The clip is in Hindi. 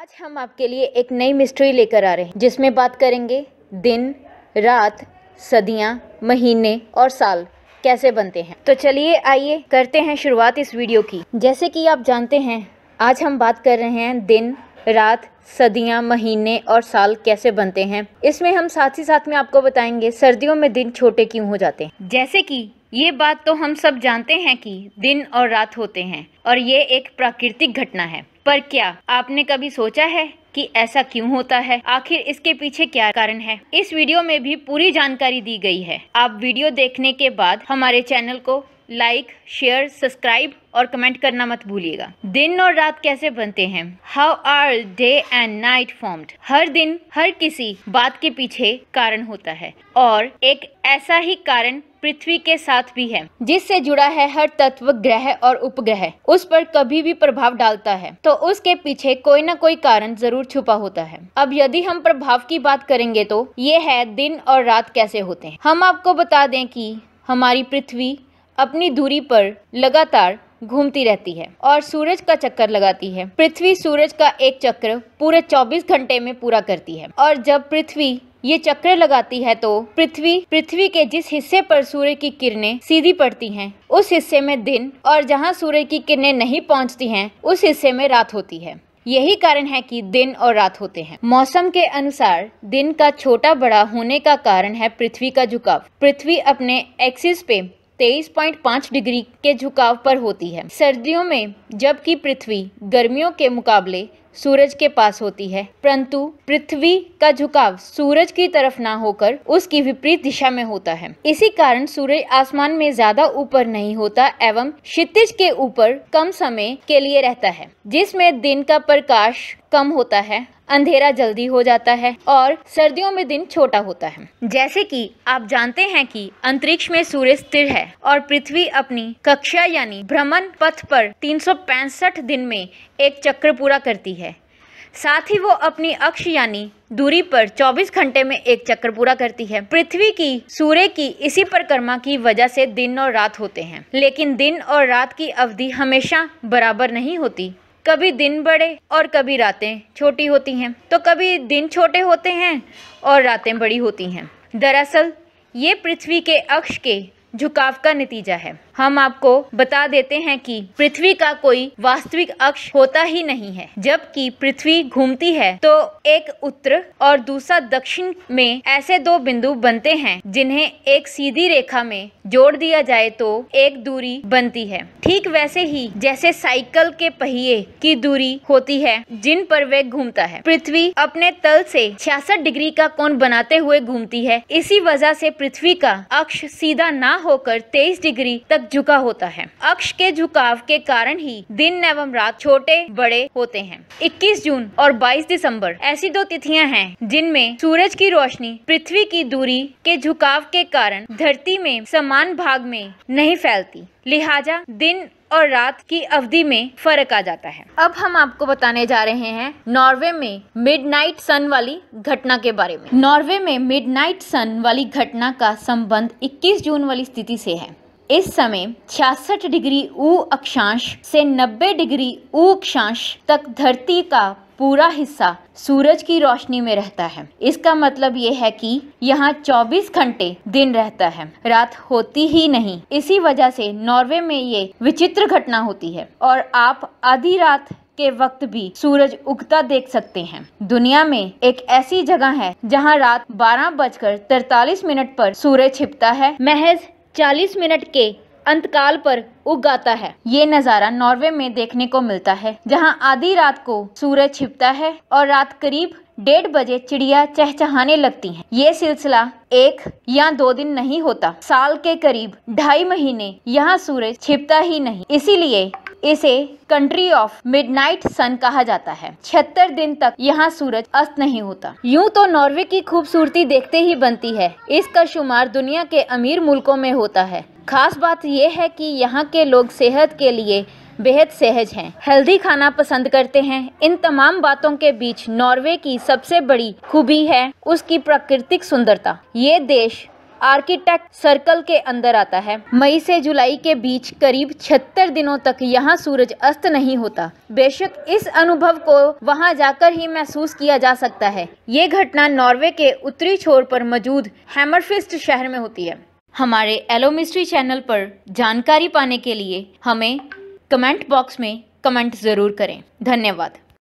आज हम आपके लिए एक नई मिस्ट्री लेकर आ रहे हैं जिसमें बात करेंगे दिन रात सदियां, महीने और साल कैसे बनते हैं तो चलिए आइए करते हैं शुरुआत इस वीडियो की जैसे कि आप जानते हैं आज हम बात कर रहे हैं दिन रात सदियां महीने और साल कैसे बनते हैं इसमें हम साथ ही साथ में आपको बताएंगे सर्दियों में दिन छोटे क्यों हो जाते हैं जैसे कि ये बात तो हम सब जानते हैं कि दिन और रात होते हैं और ये एक प्राकृतिक घटना है पर क्या आपने कभी सोचा है कि ऐसा क्यों होता है आखिर इसके पीछे क्या कारण है इस वीडियो में भी पूरी जानकारी दी गई है आप वीडियो देखने के बाद हमारे चैनल को लाइक शेयर सब्सक्राइब और कमेंट करना मत भूलिएगा दिन और रात कैसे बनते हैं how are day and night formed हर दिन हर किसी बात के पीछे कारण होता है और एक ऐसा ही कारण पृथ्वी के साथ भी है जिससे जुड़ा है हर तत्व ग्रह और उपग्रह उस पर कभी भी प्रभाव डालता है तो उसके पीछे कोई ना कोई कारण जरूर छुपा होता है अब यदि हम प्रभाव की बात करेंगे तो ये है दिन और रात कैसे होते हैं हम आपको बता दें कि हमारी पृथ्वी अपनी दूरी पर लगातार घूमती रहती है और सूरज का चक्कर लगाती है पृथ्वी सूरज का एक चक्र पूरे 24 घंटे में पूरा करती है और जब पृथ्वी ये चक्र लगाती है तो पृथ्वी पृथ्वी के जिस हिस्से पर सूर्य की किरणें सीधी पड़ती हैं उस हिस्से में दिन और जहां सूर्य की किरणें नहीं पहुंचती हैं उस हिस्से में रात होती है यही कारण है कि दिन और रात होते हैं मौसम के अनुसार दिन का छोटा बड़ा होने का कारण है पृथ्वी का झुकाव पृथ्वी अपने एक्सिस पे 23.5 डिग्री के झुकाव पर होती है सर्दियों में जबकि पृथ्वी गर्मियों के मुकाबले सूरज के पास होती है परंतु पृथ्वी का झुकाव सूरज की तरफ ना होकर उसकी विपरीत दिशा में होता है इसी कारण सूरज आसमान में ज्यादा ऊपर नहीं होता एवं क्षितिज के ऊपर कम समय के लिए रहता है जिसमें दिन का प्रकाश कम होता है अंधेरा जल्दी हो जाता है और सर्दियों में दिन छोटा होता है जैसे कि आप जानते हैं कि अंतरिक्ष में सूर्य स्थिर है और पृथ्वी अपनी कक्षा यानी भ्रमण पथ पर 365 दिन में एक चक्र पूरा करती है साथ ही वो अपनी अक्ष यानी दूरी पर 24 घंटे में एक चक्र पूरा करती है पृथ्वी की सूर्य की इसी परिक्रमा की वजह से दिन और रात होते हैं लेकिन दिन और रात की अवधि हमेशा बराबर नहीं होती कभी दिन बड़े और कभी रातें छोटी होती हैं तो कभी दिन छोटे होते हैं और रातें बड़ी होती हैं दरअसल ये पृथ्वी के अक्ष के झुकाव का नतीजा है हम आपको बता देते हैं कि पृथ्वी का कोई वास्तविक अक्ष होता ही नहीं है जबकि पृथ्वी घूमती है तो एक उत्तर और दूसरा दक्षिण में ऐसे दो बिंदु बनते हैं जिन्हें एक सीधी रेखा में जोड़ दिया जाए तो एक दूरी बनती है ठीक वैसे ही जैसे साइकिल के पहिए की दूरी होती है जिन पर वे घूमता है पृथ्वी अपने तल से छियासठ डिग्री का कोण बनाते हुए घूमती है इसी वजह से पृथ्वी का अक्ष सीधा ना होकर तेईस डिग्री तक तक झुका होता है अक्ष के झुकाव के कारण ही दिन एवं रात छोटे बड़े होते हैं 21 जून और 22 दिसंबर ऐसी दो तिथियां हैं जिनमें सूरज की रोशनी पृथ्वी की दूरी के झुकाव के कारण धरती में समान भाग में नहीं फैलती लिहाजा दिन और रात की अवधि में फर्क आ जाता है अब हम आपको बताने जा रहे हैं नॉर्वे में मिडनाइट सन वाली घटना के बारे में नॉर्वे में मिडनाइट सन वाली घटना का संबंध 21 जून वाली स्थिति से है इस समय छियासठ डिग्री ऊ अक्षांश से 90 डिग्री ऊ अक्षांश तक धरती का पूरा हिस्सा सूरज की रोशनी में रहता है इसका मतलब ये है कि यहाँ 24 घंटे दिन रहता है रात होती ही नहीं इसी वजह से नॉर्वे में ये विचित्र घटना होती है और आप आधी रात के वक्त भी सूरज उगता देख सकते हैं दुनिया में एक ऐसी जगह है जहां रात बारह बजकर तैतालीस मिनट पर सूरज छिपता है महज 40 मिनट के अंतकाल पर उगाता है ये नज़ारा नॉर्वे में देखने को मिलता है जहां आधी रात को सूरज छिपता है और रात करीब डेढ़ बजे चिड़िया चहचहाने लगती हैं। ये सिलसिला एक या दो दिन नहीं होता साल के करीब ढाई महीने यहाँ सूरज छिपता ही नहीं इसीलिए इसे कंट्री ऑफ मिडनाइट सन कहा जाता है छिहत्तर दिन तक यहाँ सूरज अस्त नहीं होता यूँ तो नॉर्वे की खूबसूरती देखते ही बनती है इसका शुमार दुनिया के अमीर मुल्कों में होता है खास बात यह है कि यहाँ के लोग सेहत के लिए बेहद सहज हैं हेल्दी खाना पसंद करते हैं इन तमाम बातों के बीच नॉर्वे की सबसे बड़ी खूबी है उसकी प्राकृतिक सुंदरता ये देश आर्किटेक्ट सर्कल के अंदर आता है मई से जुलाई के बीच करीब छहत्तर दिनों तक यहाँ सूरज अस्त नहीं होता बेशक इस अनुभव को वहाँ जाकर ही महसूस किया जा सकता है ये घटना नॉर्वे के उत्तरी छोर पर मौजूद हैमरफिस्ट शहर में होती है हमारे एलो मिस्ट्री चैनल पर जानकारी पाने के लिए हमें कमेंट बॉक्स में कमेंट ज़रूर करें धन्यवाद